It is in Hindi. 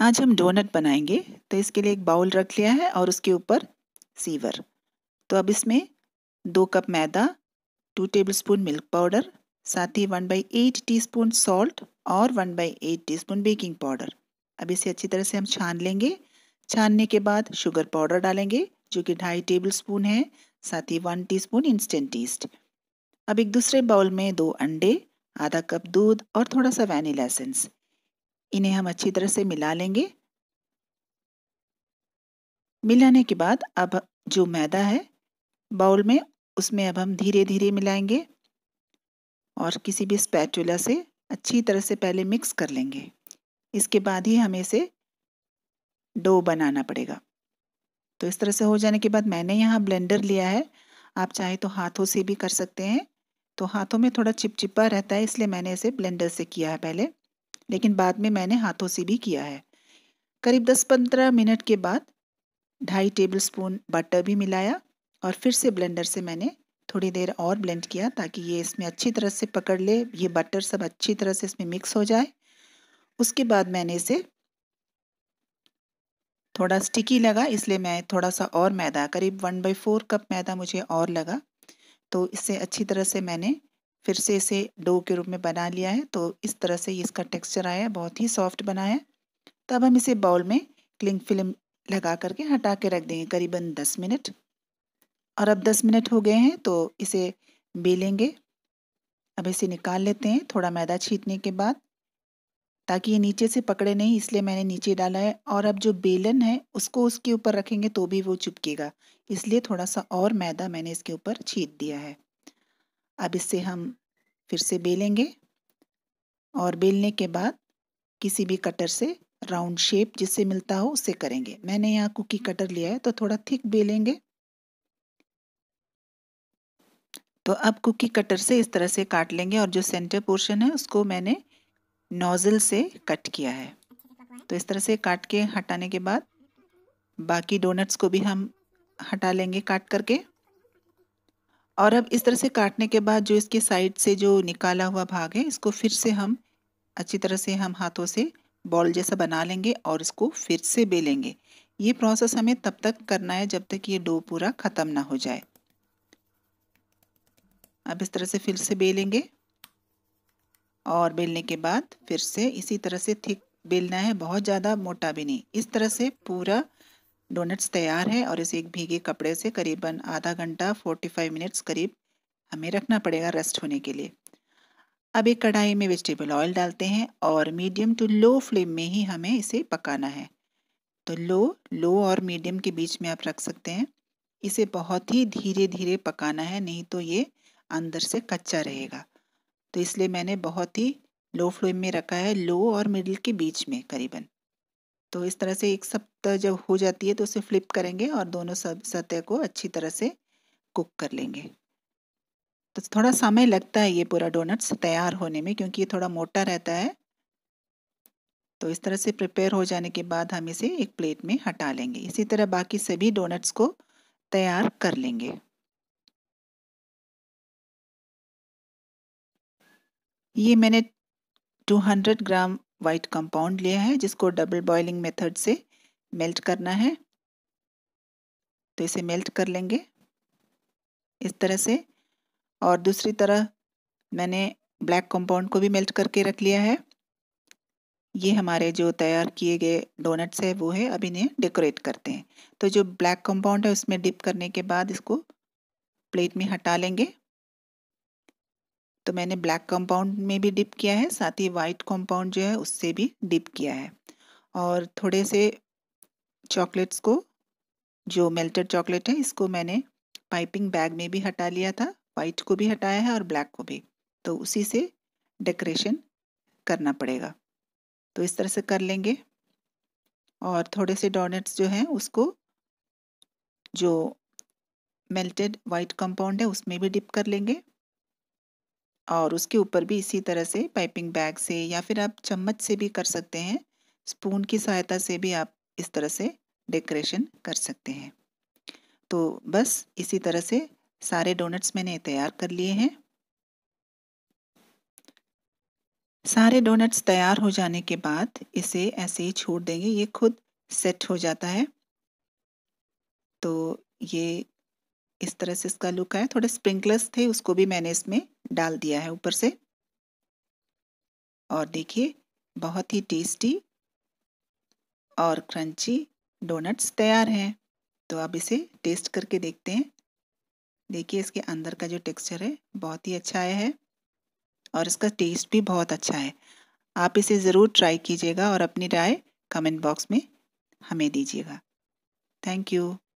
आज हम डोनट बनाएंगे तो इसके लिए एक बाउल रख लिया है और उसके ऊपर सीवर तो अब इसमें दो कप मैदा two tablespoon milk powder साथ ही one by eight teaspoon salt और one by eight teaspoon baking powder अब इसे अच्छी तरह से हम छान लेंगे छानने के बाद शुगर पाउडर डालेंगे जो कि ढाई टेबल स्पून है साथ ही वन स्पून इंस्टेंट टीस्ट अब एक दूसरे बाउल में दो अंडे आधा कप दूध और थोड़ा सा वैनिला एसेंस इन्हें हम अच्छी तरह से मिला लेंगे मिलाने के बाद अब जो मैदा है बाउल में उसमें अब हम धीरे धीरे मिलाएंगे और किसी भी स्पैचुला से अच्छी तरह से पहले मिक्स कर लेंगे इसके बाद ही हमें इसे डो बनाना पड़ेगा तो इस तरह से हो जाने के बाद मैंने यहाँ ब्लेंडर लिया है आप चाहे तो हाथों से भी कर सकते हैं तो हाथों में थोड़ा चिपचिपा रहता है इसलिए मैंने इसे ब्लेंडर से किया है पहले लेकिन बाद में मैंने हाथों से भी किया है करीब दस पंद्रह मिनट के बाद ढाई टेबल स्पून बटर भी मिलाया और फिर से ब्लेंडर से मैंने थोड़ी देर और ब्लेंड किया ताकि ये इसमें अच्छी तरह से पकड़ ले ये बटर सब अच्छी तरह से इसमें मिक्स हो जाए उसके बाद मैंने इसे थोड़ा स्टिकी लगा इसलिए मैं थोड़ा सा और मैदा करीब वन बाई फोर कप मैदा मुझे और लगा तो इसे अच्छी तरह से मैंने फिर से इसे डो के रूप में बना लिया है तो इस तरह से इसका टेक्सचर आया है बहुत ही सॉफ्ट बना है तब तो हम इसे बाउल में क्लिंग फिल्म लगा करके हटा के रख देंगे करीबन दस मिनट और अब दस मिनट हो गए हैं तो इसे बेलेंगे अब इसे निकाल लेते हैं थोड़ा मैदा छीटने के बाद ताकि ये नीचे से पकड़े नहीं इसलिए मैंने नीचे डाला है और अब जो बेलन है उसको उसके ऊपर रखेंगे तो भी वो चिपकेगा इसलिए थोड़ा सा और मैदा मैंने इसके ऊपर छीट दिया है अब इसे हम फिर से बेलेंगे और बेलने के बाद किसी भी कटर से राउंड शेप जिससे मिलता हो उसे करेंगे मैंने यहाँ कुकी कटर लिया है तो थोड़ा थिक बेलेंगे तो अब कुकी कटर से इस तरह से काट लेंगे और जो सेंटर पोर्शन है उसको मैंने नोज़ल से कट किया है तो इस तरह से काट के हटाने के बाद बाकी डोनट्स को भी हम हटा लेंगे काट करके और अब इस तरह से काटने के बाद जो इसके साइड से जो निकाला हुआ भाग है इसको फिर से हम अच्छी तरह से हम हाथों से बॉल जैसा बना लेंगे और इसको फिर से बेलेंगे ये प्रोसेस हमें तब तक करना है जब तक ये डो पूरा ख़त्म ना हो जाए अब इस तरह से फिर से बेलेंगे और बेलने के बाद फिर से इसी तरह से थिक बेलना है बहुत ज़्यादा मोटा भी नहीं इस तरह से पूरा डोनट्स तैयार है और इसे एक भीगे कपड़े से करीबन आधा घंटा 45 मिनट्स करीब हमें रखना पड़ेगा रेस्ट होने के लिए अब एक कढ़ाई में वेजिटेबल ऑयल डालते हैं और मीडियम टू लो फ्लेम में ही हमें इसे पकाना है तो लो लो और मीडियम के बीच में आप रख सकते हैं इसे बहुत ही धीरे धीरे पकाना है नहीं तो ये अंदर से कच्चा रहेगा तो इसलिए मैंने बहुत ही लो फ्लेम में रखा है लो और मिडिल के बीच में करीबन तो इस तरह से एक सप्ताह जब हो जाती है तो उसे फ्लिप करेंगे और दोनों सब सतह को अच्छी तरह से कुक कर लेंगे तो थोड़ा समय लगता है ये पूरा डोनट्स तैयार होने में क्योंकि ये थोड़ा मोटा रहता है तो इस तरह से प्रिपेयर हो जाने के बाद हम इसे एक प्लेट में हटा लेंगे इसी तरह बाकी सभी डोनट्स को तैयार कर लेंगे ये मैंने 200 ग्राम वाइट कंपाउंड लिया है जिसको डबल बॉइलिंग मेथड से मेल्ट करना है तो इसे मेल्ट कर लेंगे इस तरह से और दूसरी तरह मैंने ब्लैक कंपाउंड को भी मेल्ट करके रख लिया है ये हमारे जो तैयार किए गए डोनट्स है वो है अब इन्हें डेकोरेट करते हैं तो जो ब्लैक कंपाउंड है उसमें डिप करने के बाद इसको प्लेट में हटा लेंगे तो मैंने ब्लैक कंपाउंड में भी डिप किया है साथ ही वाइट कंपाउंड जो है उससे भी डिप किया है और थोड़े से चॉकलेट्स को जो मेल्टेड चॉकलेट है इसको मैंने पाइपिंग बैग में भी हटा लिया था वाइट को भी हटाया है और ब्लैक को भी तो उसी से डेकोरेशन करना पड़ेगा तो इस तरह से कर लेंगे और थोड़े से डोनेट्स जो हैं उसको जो मेल्टेड वाइट कंपाउंड है उसमें भी डिप कर लेंगे और उसके ऊपर भी इसी तरह से पाइपिंग बैग से या फिर आप चम्मच से भी कर सकते हैं स्पून की सहायता से भी आप इस तरह से डेकोरेशन कर सकते हैं तो बस इसी तरह से सारे डोनट्स मैंने तैयार कर लिए हैं सारे डोनट्स तैयार हो जाने के बाद इसे ऐसे ही छोड़ देंगे ये खुद सेट हो जाता है तो ये इस तरह से इसका लुक आया थोड़े स्प्रिंकलर्स थे उसको भी मैंने इसमें डाल दिया है ऊपर से और देखिए बहुत ही टेस्टी और क्रंची डोनट्स तैयार हैं तो आप इसे टेस्ट करके देखते हैं देखिए इसके अंदर का जो टेक्सचर है बहुत ही अच्छा आया है और इसका टेस्ट भी बहुत अच्छा है आप इसे ज़रूर ट्राई कीजिएगा और अपनी राय कमेंट बॉक्स में हमें दीजिएगा थैंक यू